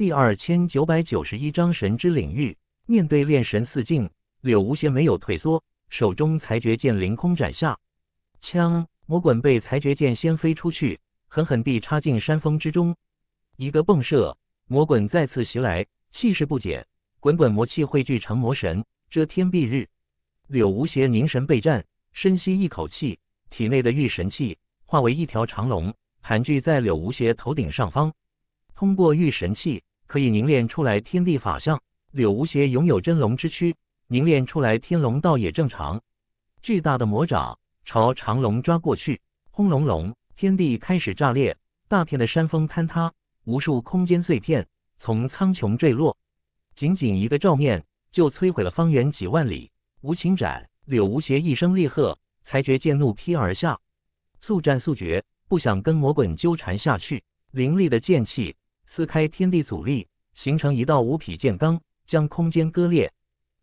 第二千九百九十一章神之领域。面对炼神四境，柳无邪没有退缩，手中裁决剑凌空斩下，枪魔棍被裁决剑掀飞出去，狠狠地插进山峰之中。一个迸射，魔棍再次袭来，气势不减，滚滚魔气汇聚成魔神，遮天蔽日。柳无邪凝神备战，深吸一口气，体内的御神气化为一条长龙，盘踞在柳无邪头顶上方，通过御神器，可以凝练出来天地法相。柳无邪拥有真龙之躯，凝练出来天龙倒也正常。巨大的魔爪朝长龙抓过去，轰隆隆，天地开始炸裂，大片的山峰坍塌，无数空间碎片从苍穹坠落。仅仅一个照面，就摧毁了方圆几万里。无情斩！柳无邪一声厉喝，裁决剑怒劈而下，速战速决，不想跟魔鬼纠缠下去。凌厉的剑气。撕开天地阻力，形成一道五匹剑罡，将空间割裂。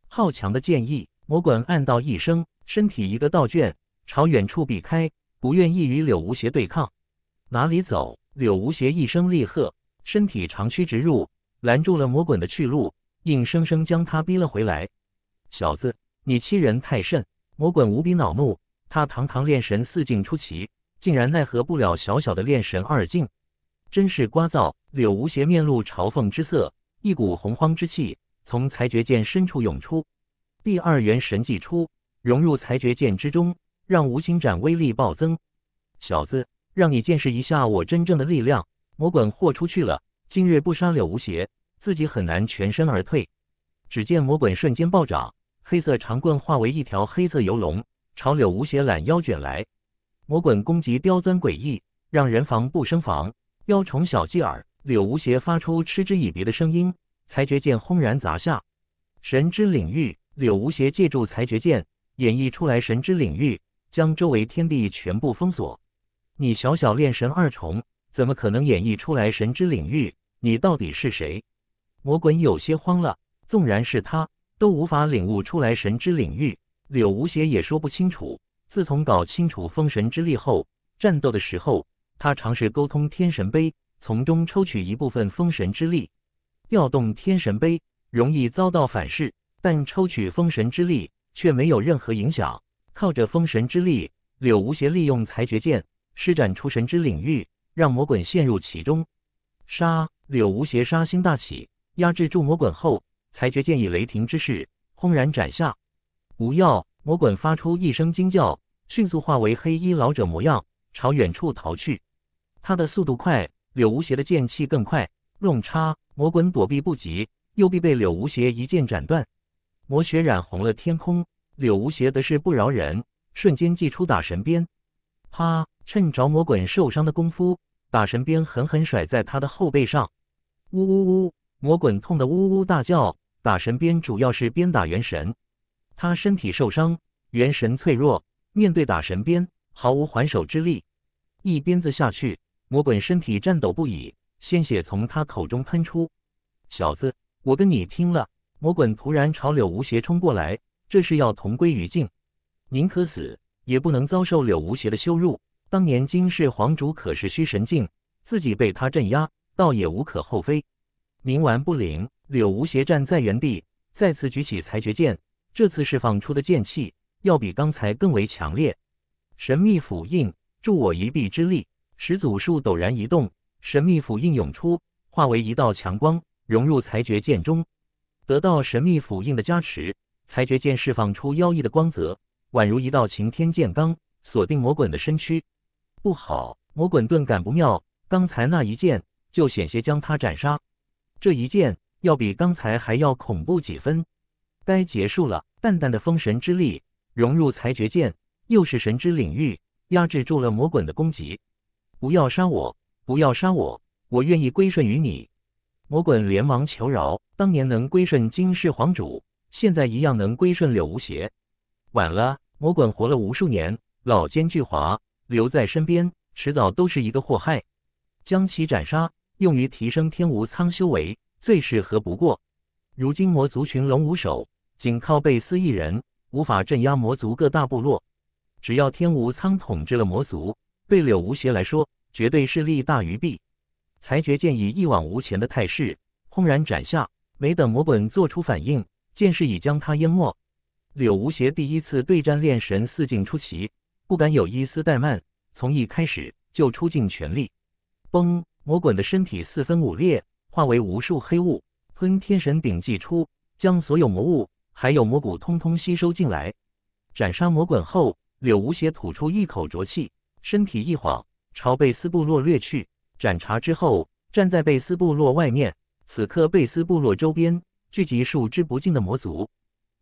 好强的剑意！魔滚暗道一声，身体一个倒卷，朝远处避开，不愿意与柳无邪对抗。哪里走？柳无邪一声厉喝，身体长驱直入，拦住了魔滚的去路，硬生生将他逼了回来。小子，你欺人太甚！魔滚无比恼怒，他堂堂炼神四境出奇，竟然奈何不了小小的炼神二境。真是聒噪！柳无邪面露嘲讽之色，一股洪荒之气从裁决剑深处涌出，第二元神祭出，融入裁决剑之中，让无形斩威力暴增。小子，让你见识一下我真正的力量！魔滚豁出去了，今日不杀柳无邪，自己很难全身而退。只见魔滚瞬间暴涨，黑色长棍化为一条黑色游龙，朝柳无邪懒腰卷来。魔滚攻击刁钻诡异，让人防不胜防。妖虫小技耳，柳无邪发出嗤之以鼻的声音。裁决剑轰然砸下，神之领域，柳无邪借助裁决剑演绎出来神之领域，将周围天地全部封锁。你小小炼神二重，怎么可能演绎出来神之领域？你到底是谁？魔鬼有些慌了，纵然是他都无法领悟出来神之领域。柳无邪也说不清楚。自从搞清楚封神之力后，战斗的时候。他尝试沟通天神碑，从中抽取一部分封神之力，调动天神碑容易遭到反噬，但抽取封神之力却没有任何影响。靠着封神之力，柳无邪利用裁决剑施展出神之领域，让魔滚陷入其中。杀！柳无邪杀心大起，压制住魔滚后，裁决剑以雷霆之势轰然斩下。无药！魔滚发出一声惊叫，迅速化为黑衣老者模样，朝远处逃去。他的速度快，柳无邪的剑气更快。用叉魔滚躲避不及，右臂被柳无邪一剑斩断，魔血染红了天空。柳无邪的是不饶人，瞬间祭出打神鞭，啪！趁着魔滚受伤的功夫，打神鞭狠狠甩在他的后背上。呜呜呜！魔滚痛得呜呜大叫。打神鞭主要是鞭打元神，他身体受伤，元神脆弱，面对打神鞭毫无还手之力，一鞭子下去。魔滚身体颤抖不已，鲜血从他口中喷出。小子，我跟你拼了！魔滚突然朝柳无邪冲过来，这是要同归于尽。宁可死，也不能遭受柳无邪的羞辱。当年金氏皇主可是虚神境，自己被他镇压，倒也无可厚非。冥顽不灵，柳无邪站在原地，再次举起裁决剑。这次释放出的剑气要比刚才更为强烈。神秘斧印，助我一臂之力。始祖树陡然一动，神秘符印涌出，化为一道强光，融入裁决剑中。得到神秘符印的加持，裁决剑释放出妖异的光泽，宛如一道擎天剑罡，锁定魔滚的身躯。不好，魔滚顿感不妙，刚才那一剑就险些将他斩杀，这一剑要比刚才还要恐怖几分。该结束了，淡淡的封神之力融入裁决剑，又是神之领域压制住了魔滚的攻击。不要杀我！不要杀我！我愿意归顺于你。魔滚连忙求饶，当年能归顺金世皇主，现在一样能归顺柳无邪。晚了，魔滚活了无数年，老奸巨猾，留在身边，迟早都是一个祸害。将其斩杀，用于提升天无苍修为，最适合不过。如今魔族群龙无首，仅靠贝斯一人，无法镇压魔族各大部落。只要天无苍统治了魔族。对柳无邪来说，绝对是利大于弊。裁决剑以一往无前的态势轰然斩下，没等魔滚做出反应，剑势已将他淹没。柳无邪第一次对战炼神四境出奇，不敢有一丝怠慢，从一开始就出尽全力。崩！魔滚的身体四分五裂，化为无数黑雾。吞天神鼎祭出，将所有魔物还有魔骨通通吸收进来。斩杀魔滚后，柳无邪吐出一口浊气。身体一晃，朝贝斯部落掠去。斩查之后，站在贝斯部落外面。此刻，贝斯部落周边聚集数之不尽的魔族，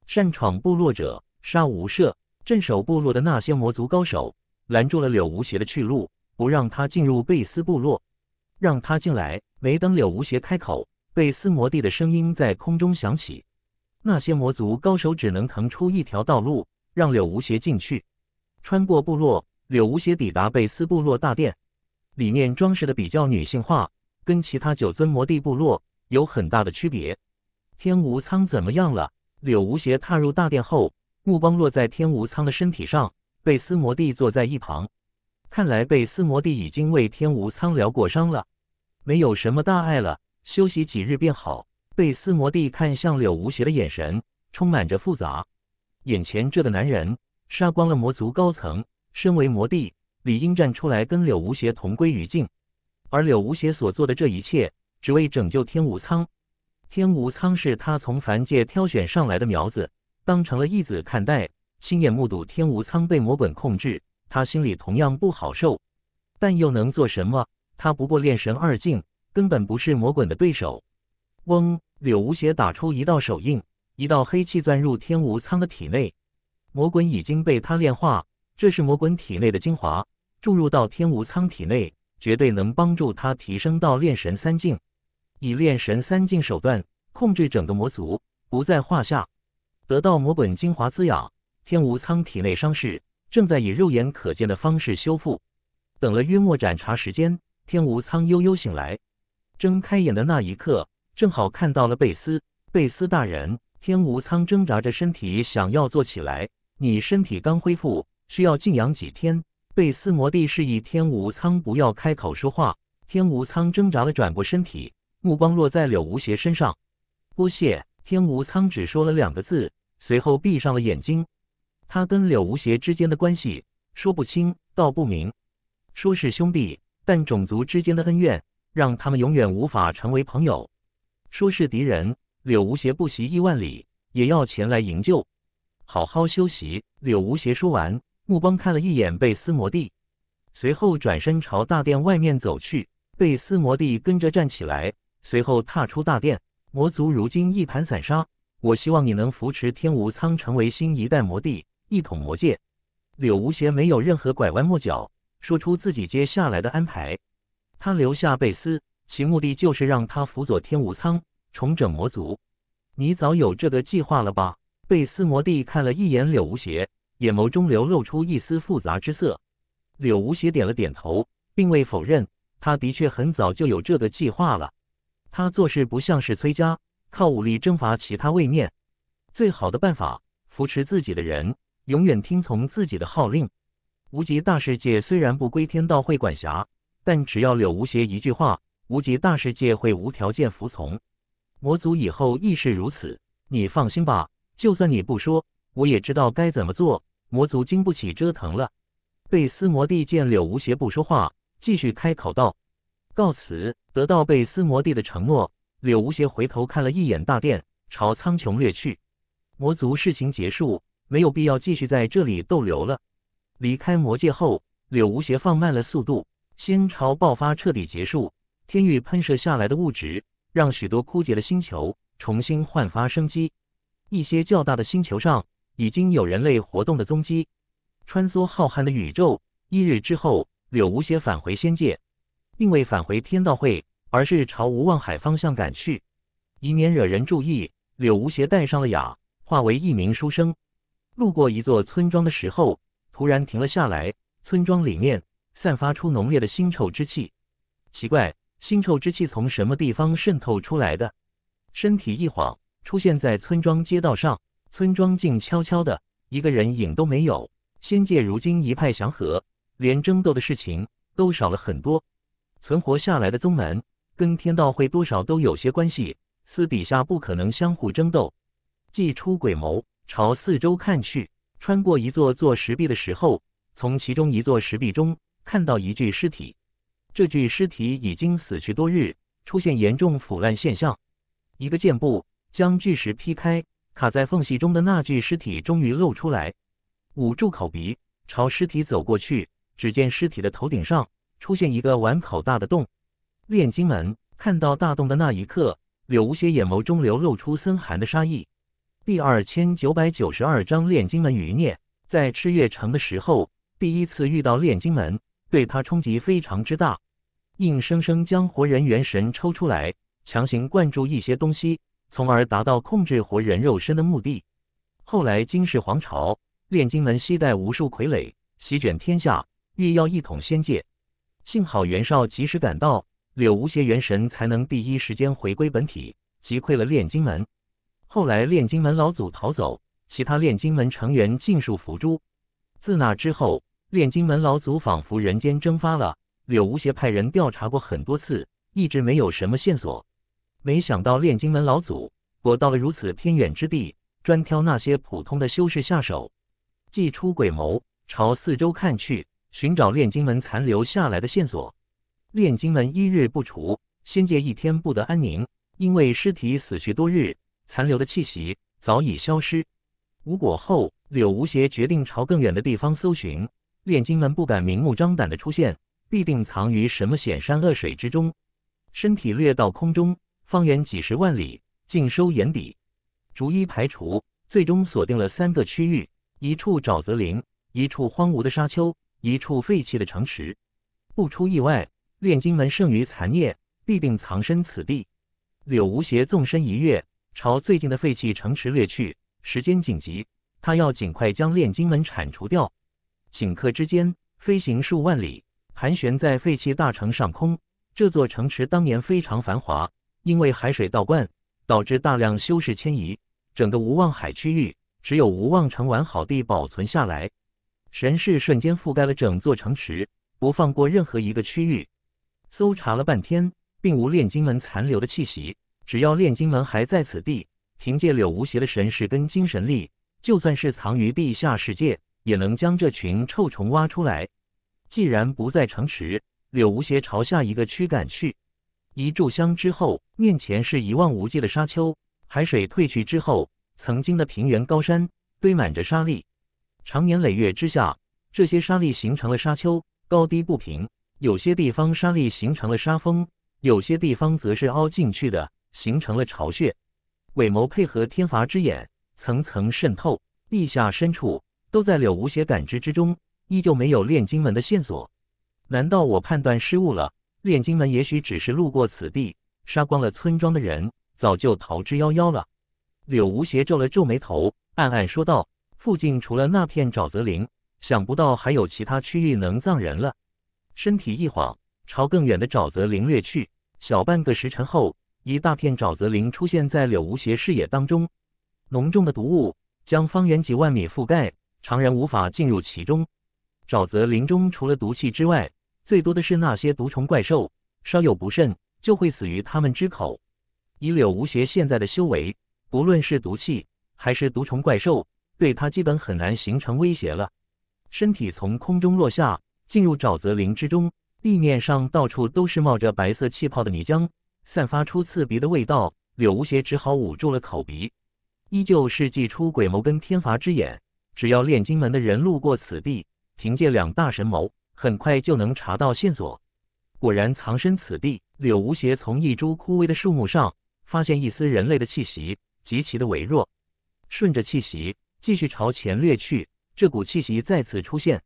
擅闯部落者杀无赦。镇守部落的那些魔族高手拦住了柳无邪的去路，不让他进入贝斯部落，让他进来。没等柳无邪开口，贝斯魔帝的声音在空中响起。那些魔族高手只能腾出一条道路，让柳无邪进去，穿过部落。柳无邪抵达贝斯部落大殿，里面装饰的比较女性化，跟其他九尊魔帝部落有很大的区别。天无苍怎么样了？柳无邪踏入大殿后，目光落在天无苍的身体上。贝斯魔帝坐在一旁，看来贝斯魔帝已经为天无苍疗过伤了，没有什么大碍了，休息几日便好。贝斯魔帝看向柳无邪的眼神充满着复杂，眼前这个男人杀光了魔族高层。身为魔帝，理应站出来跟柳无邪同归于尽。而柳无邪所做的这一切，只为拯救天无苍。天无苍是他从凡界挑选上来的苗子，当成了义子看待。亲眼目睹天无苍被魔本控制，他心里同样不好受。但又能做什么？他不过炼神二境，根本不是魔棍的对手。嗡！柳无邪打出一道手印，一道黑气钻入天无苍的体内。魔鬼已经被他炼化。这是魔本体内的精华注入到天无苍体内，绝对能帮助他提升到炼神三境。以炼神三境手段控制整个魔族，不在话下。得到魔本精华滋养，天无苍体内伤势正在以肉眼可见的方式修复。等了约莫盏茶时间，天无苍悠悠醒来，睁开眼的那一刻，正好看到了贝斯。贝斯大人，天无苍挣扎着身体想要坐起来，你身体刚恢复。需要静养几天。贝斯摩帝示意天无苍不要开口说话。天无苍挣扎着转过身体，目光落在柳无邪身上。多谢。天无苍只说了两个字，随后闭上了眼睛。他跟柳无邪之间的关系说不清道不明，说是兄弟，但种族之间的恩怨让他们永远无法成为朋友；说是敌人，柳无邪不惜一万里也要前来营救。好好休息。柳无邪说完。目光看了一眼贝斯摩帝，随后转身朝大殿外面走去。贝斯摩帝跟着站起来，随后踏出大殿。魔族如今一盘散沙，我希望你能扶持天无苍成为新一代魔帝，一统魔界。柳无邪没有任何拐弯抹角，说出自己接下来的安排。他留下贝斯，其目的就是让他辅佐天无苍重整魔族。你早有这个计划了吧？贝斯魔帝看了一眼柳无邪。眼眸中流露出一丝复杂之色，柳无邪点了点头，并未否认。他的确很早就有这个计划了。他做事不像是崔家靠武力征伐其他位面，最好的办法扶持自己的人，永远听从自己的号令。无极大世界虽然不归天道会管辖，但只要柳无邪一句话，无极大世界会无条件服从。魔族以后亦是如此。你放心吧，就算你不说。我也知道该怎么做，魔族经不起折腾了。贝斯魔帝见柳无邪不说话，继续开口道：“告辞。”得到贝斯魔帝的承诺，柳无邪回头看了一眼大殿，朝苍穹掠去。魔族事情结束，没有必要继续在这里逗留了。离开魔界后，柳无邪放慢了速度。星潮爆发彻底结束，天域喷射下来的物质让许多枯竭的星球重新焕发生机。一些较大的星球上。已经有人类活动的踪迹，穿梭浩瀚的宇宙。一日之后，柳无邪返回仙界，并未返回天道会，而是朝无望海方向赶去，以免惹人注意。柳无邪带上了雅，化为一名书生。路过一座村庄的时候，突然停了下来。村庄里面散发出浓烈的腥臭之气。奇怪，腥臭之气从什么地方渗透出来的？身体一晃，出现在村庄街道上。村庄静悄悄的，一个人影都没有。仙界如今一派祥和，连争斗的事情都少了很多。存活下来的宗门跟天道会多少都有些关系，私底下不可能相互争斗。祭出鬼谋，朝四周看去，穿过一座座石壁的时候，从其中一座石壁中看到一具尸体。这具尸体已经死去多日，出现严重腐烂现象。一个箭步将巨石劈开。卡在缝隙中的那具尸体终于露出来，捂住口鼻朝尸体走过去。只见尸体的头顶上出现一个碗口大的洞。炼金门看到大洞的那一刻，柳无邪眼眸中流露出森寒的杀意。第二千九百九十二章炼金门余孽在赤月城的时候，第一次遇到炼金门，对他冲击非常之大，硬生生将活人元神抽出来，强行灌注一些东西。从而达到控制活人肉身的目的。后来，金氏皇朝炼金门吸带无数傀儡，席卷天下，欲要一统仙界。幸好袁绍及时赶到，柳无邪元神才能第一时间回归本体，击溃了炼金门。后来，炼金门老祖逃走，其他炼金门成员尽数伏诛。自那之后，炼金门老祖仿佛人间蒸发了。柳无邪派人调查过很多次，一直没有什么线索。没想到炼金门老祖躲到了如此偏远之地，专挑那些普通的修士下手。祭出鬼眸，朝四周看去，寻找炼金门残留下来的线索。炼金门一日不除，仙界一天不得安宁。因为尸体死去多日，残留的气息早已消失。无果后，柳无邪决定朝更远的地方搜寻炼金门。不敢明目张胆的出现，必定藏于什么险山恶水之中。身体掠到空中。方圆几十万里，尽收眼底，逐一排除，最终锁定了三个区域：一处沼泽林，一处荒芜的沙丘，一处废弃的城池。不出意外，炼金门剩余残孽必定藏身此地。柳无邪纵身一跃，朝最近的废弃城池掠去。时间紧急，他要尽快将炼金门铲除掉。顷刻之间，飞行数万里，盘旋在废弃大城上空。这座城池当年非常繁华。因为海水倒灌，导致大量修士迁移。整个无望海区域只有无望城完好地保存下来。神识瞬间覆盖了整座城池，不放过任何一个区域。搜查了半天，并无炼金门残留的气息。只要炼金门还在此地，凭借柳无邪的神识跟精神力，就算是藏于地下世界，也能将这群臭虫挖出来。既然不在城池，柳无邪朝下一个区赶去。一炷香之后，面前是一望无际的沙丘。海水退去之后，曾经的平原高山堆满着沙粒。长年累月之下，这些沙粒形成了沙丘，高低不平。有些地方沙粒形成了沙峰，有些地方则是凹进去的，形成了巢穴。伪眸配合天罚之眼，层层渗透地下深处，都在柳无邪感知之中，依旧没有炼金门的线索。难道我判断失误了？炼金门也许只是路过此地，杀光了村庄的人，早就逃之夭夭了。柳无邪皱了皱眉头，暗暗说道：“附近除了那片沼泽林，想不到还有其他区域能葬人了。”身体一晃，朝更远的沼泽林掠去。小半个时辰后，一大片沼泽林出现在柳无邪视野当中。浓重的毒雾将方圆几万米覆盖，常人无法进入其中。沼泽林中除了毒气之外，最多的是那些毒虫怪兽，稍有不慎就会死于他们之口。以柳无邪现在的修为，不论是毒气还是毒虫怪兽，对他基本很难形成威胁了。身体从空中落下，进入沼泽林之中，地面上到处都是冒着白色气泡的泥浆，散发出刺鼻的味道。柳无邪只好捂住了口鼻，依旧是祭出鬼眸跟天罚之眼。只要炼金门的人路过此地，凭借两大神眸。很快就能查到线索。果然藏身此地。柳无邪从一株枯萎的树木上发现一丝人类的气息，极其的微弱。顺着气息继续朝前掠去，这股气息再次出现。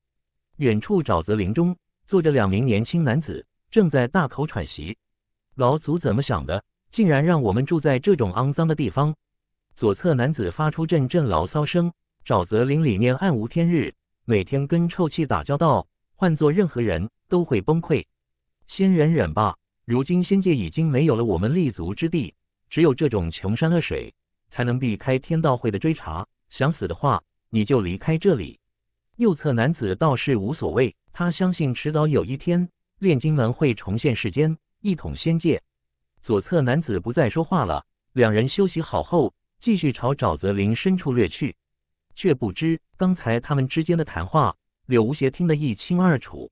远处沼泽林中坐着两名年轻男子，正在大口喘息。老祖怎么想的，竟然让我们住在这种肮脏的地方？左侧男子发出阵阵牢骚声。沼泽林里面暗无天日，每天跟臭气打交道。换做任何人都会崩溃，先忍忍吧。如今仙界已经没有了我们立足之地，只有这种穷山恶水才能避开天道会的追查。想死的话，你就离开这里。右侧男子倒是无所谓，他相信迟早有一天炼金门会重现世间，一统仙界。左侧男子不再说话了。两人休息好后，继续朝沼泽林深处掠去，却不知刚才他们之间的谈话。柳无邪听得一清二楚，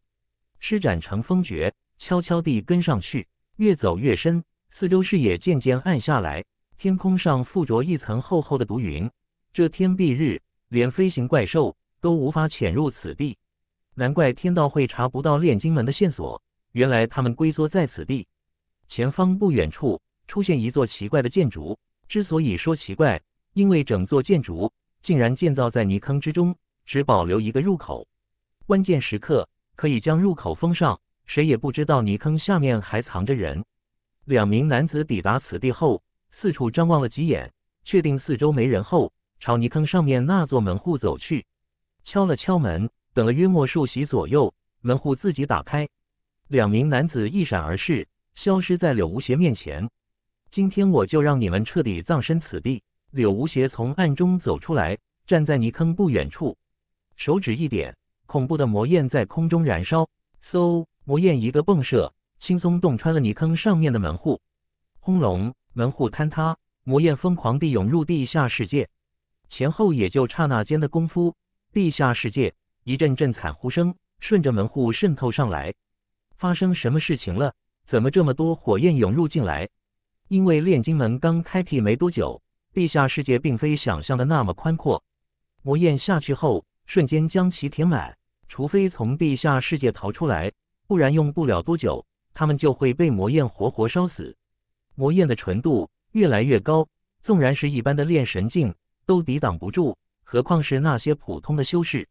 施展成风诀，悄悄地跟上去。越走越深，四周视野渐渐暗下来，天空上附着一层厚厚的毒云，遮天蔽日，连飞行怪兽都无法潜入此地。难怪天道会查不到炼金门的线索，原来他们龟缩在此地。前方不远处出现一座奇怪的建筑，之所以说奇怪，因为整座建筑竟然建造在泥坑之中，只保留一个入口。关键时刻可以将入口封上，谁也不知道泥坑下面还藏着人。两名男子抵达此地后，四处张望了几眼，确定四周没人后，朝泥坑上面那座门户走去，敲了敲门，等了约莫数息左右，门户自己打开，两名男子一闪而逝，消失在柳无邪面前。今天我就让你们彻底葬身此地。柳无邪从暗中走出来，站在泥坑不远处，手指一点。恐怖的魔焰在空中燃烧，嗖！魔焰一个迸射，轻松洞穿了泥坑上面的门户。轰隆！门户坍塌，魔焰疯狂地涌入地下世界。前后也就刹那间的功夫，地下世界一阵阵惨呼声顺着门户渗透上来。发生什么事情了？怎么这么多火焰涌入进来？因为炼金门刚开辟没多久，地下世界并非想象的那么宽阔。魔焰下去后。瞬间将其填满，除非从地下世界逃出来，不然用不了多久，他们就会被魔焰活活烧死。魔焰的纯度越来越高，纵然是一般的炼神境都抵挡不住，何况是那些普通的修士？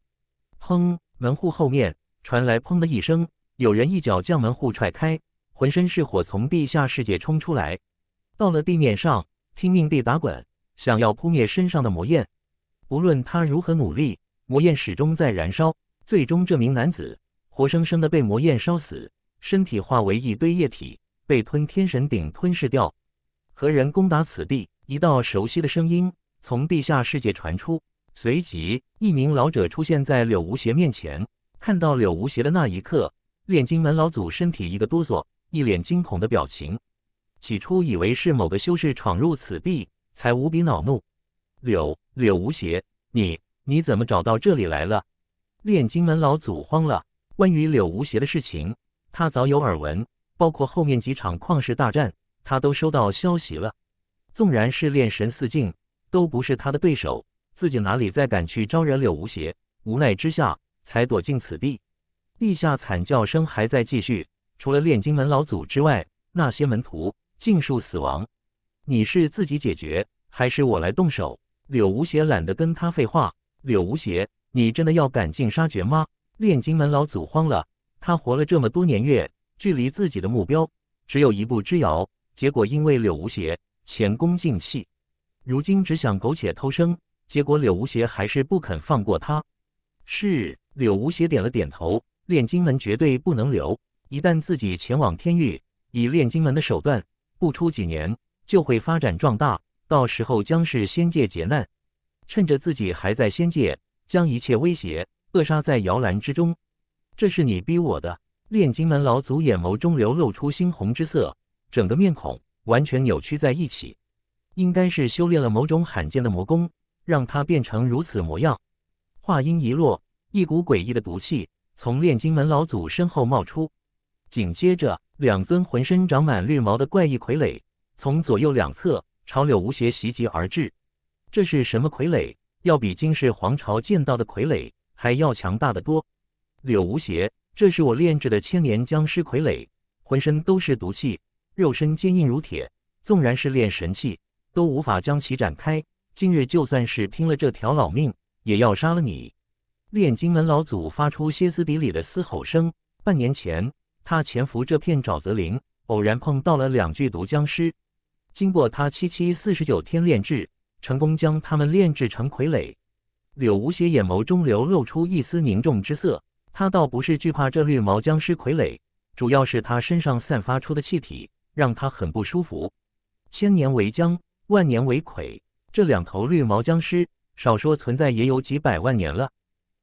砰！门户后面传来砰的一声，有人一脚将门户踹开，浑身是火从地下世界冲出来，到了地面上拼命地打滚，想要扑灭身上的魔焰。无论他如何努力。魔焰始终在燃烧，最终这名男子活生生的被魔焰烧死，身体化为一堆液体，被吞天神鼎吞噬掉。何人攻打此地？一道熟悉的声音从地下世界传出，随即一名老者出现在柳无邪面前。看到柳无邪的那一刻，炼金门老祖身体一个哆嗦，一脸惊恐的表情。起初以为是某个修士闯入此地，才无比恼怒。柳柳无邪，你。你怎么找到这里来了？炼金门老祖慌了。关于柳无邪的事情，他早有耳闻，包括后面几场旷世大战，他都收到消息了。纵然是炼神四境，都不是他的对手。自己哪里再敢去招惹柳无邪？无奈之下，才躲进此地。地下惨叫声还在继续。除了炼金门老祖之外，那些门徒尽数死亡。你是自己解决，还是我来动手？柳无邪懒得跟他废话。柳无邪，你真的要赶尽杀绝吗？炼金门老祖慌了，他活了这么多年月，距离自己的目标只有一步之遥，结果因为柳无邪前功尽弃，如今只想苟且偷生，结果柳无邪还是不肯放过他。是，柳无邪点了点头，炼金门绝对不能留，一旦自己前往天域，以炼金门的手段，不出几年就会发展壮大，到时候将是仙界劫难。趁着自己还在仙界，将一切威胁扼杀在摇篮之中。这是你逼我的！炼金门老祖眼眸中流露出猩红之色，整个面孔完全扭曲在一起。应该是修炼了某种罕见的魔功，让他变成如此模样。话音一落，一股诡异的毒气从炼金门老祖身后冒出，紧接着，两尊浑身长满绿毛的怪异傀儡从左右两侧朝柳无邪袭击而至。这是什么傀儡？要比金氏皇朝见到的傀儡还要强大的多。柳无邪，这是我炼制的千年僵尸傀儡，浑身都是毒气，肉身坚硬如铁，纵然是炼神器都无法将其展开。今日就算是拼了这条老命，也要杀了你！炼金门老祖发出歇斯底里的嘶吼声。半年前，他潜伏这片沼泽林，偶然碰到了两具毒僵尸，经过他七七四十九天炼制。成功将他们炼制成傀儡，柳无邪眼眸中流露出一丝凝重之色。他倒不是惧怕这绿毛僵尸傀儡，主要是他身上散发出的气体让他很不舒服。千年为僵，万年为傀，这两头绿毛僵尸少说存在也有几百万年了。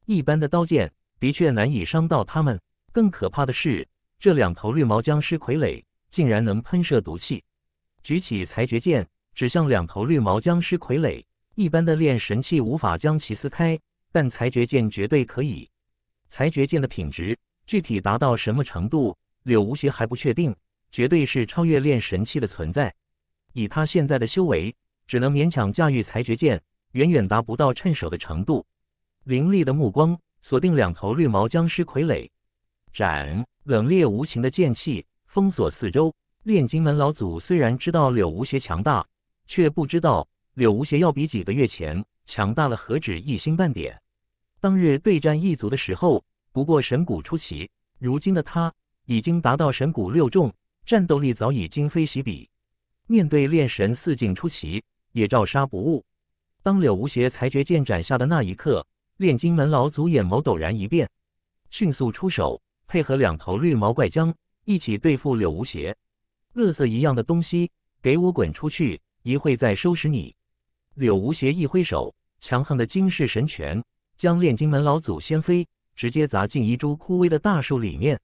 一般的刀剑的确难以伤到他们。更可怕的是，这两头绿毛僵尸傀儡竟然能喷射毒气。举起裁决剑。指向两头绿毛僵尸傀儡，一般的炼神器无法将其撕开，但裁决剑绝对可以。裁决剑的品质具体达到什么程度，柳无邪还不确定，绝对是超越炼神器的存在。以他现在的修为，只能勉强驾驭裁决剑，远远达不到趁手的程度。凌厉的目光锁定两头绿毛僵尸傀儡，斩！冷冽无情的剑气封锁四周。炼金门老祖虽然知道柳无邪强大。却不知道，柳无邪要比几个月前强大了何止一星半点。当日对战异族的时候，不过神骨出奇，如今的他已经达到神骨六重，战斗力早已今非昔比。面对炼神四境出奇，也照杀不误。当柳无邪裁决剑斩下的那一刻，炼金门老祖眼眸陡然一变，迅速出手，配合两头绿毛怪将一起对付柳无邪。恶色一样的东西，给我滚出去！一会再收拾你！柳无邪一挥手，强横的金氏神拳将炼金门老祖掀飞，直接砸进一株枯萎的大树里面。